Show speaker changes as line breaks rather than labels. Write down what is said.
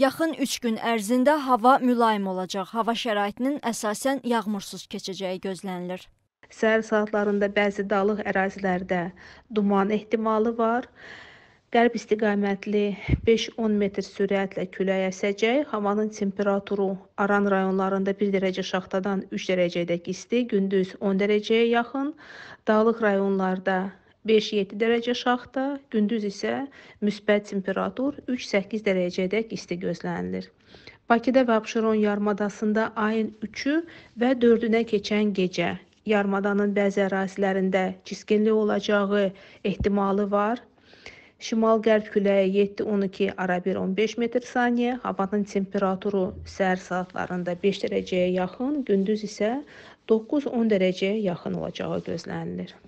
Yaxın 3 gün ərzində hava mülayim olacaq. Hava şəraitinin əsasən
yağmursuz keçəcəyi gözlənilir. Səhər saatlarında bəzi dağlıq ərazilərdə duman ehtimalı var. Qərb istiqamətli 5-10 metr sürətlə külək əsəcək. Havanın temperaturu Aran rayonlarında 1 dərəcə şaxtadan 3 dərəcədək isti, gündüz 10 dərəcəyə yaxın. Dağlıq rayonlarda 5-7 dərəcə şaxda, gündüz isə müsbət temperatur 3-8 dərəcəyədək isti gözlənilir. Bakıda və Abşeron yarımadasında ayın 3-ü və 4-ünə keçən gecə yarımadanın bəzi ərazilərində çiskinlik olacağı ehtimalı var. Şimal-qərb küləyi 7-12 ara 1-15 metr saniyə, havanın temperaturu səhər saatlarında 5 dərəcəyə yaxın, gündüz isə 9-10 dərəcəyə yaxın olacağı gözlənilir.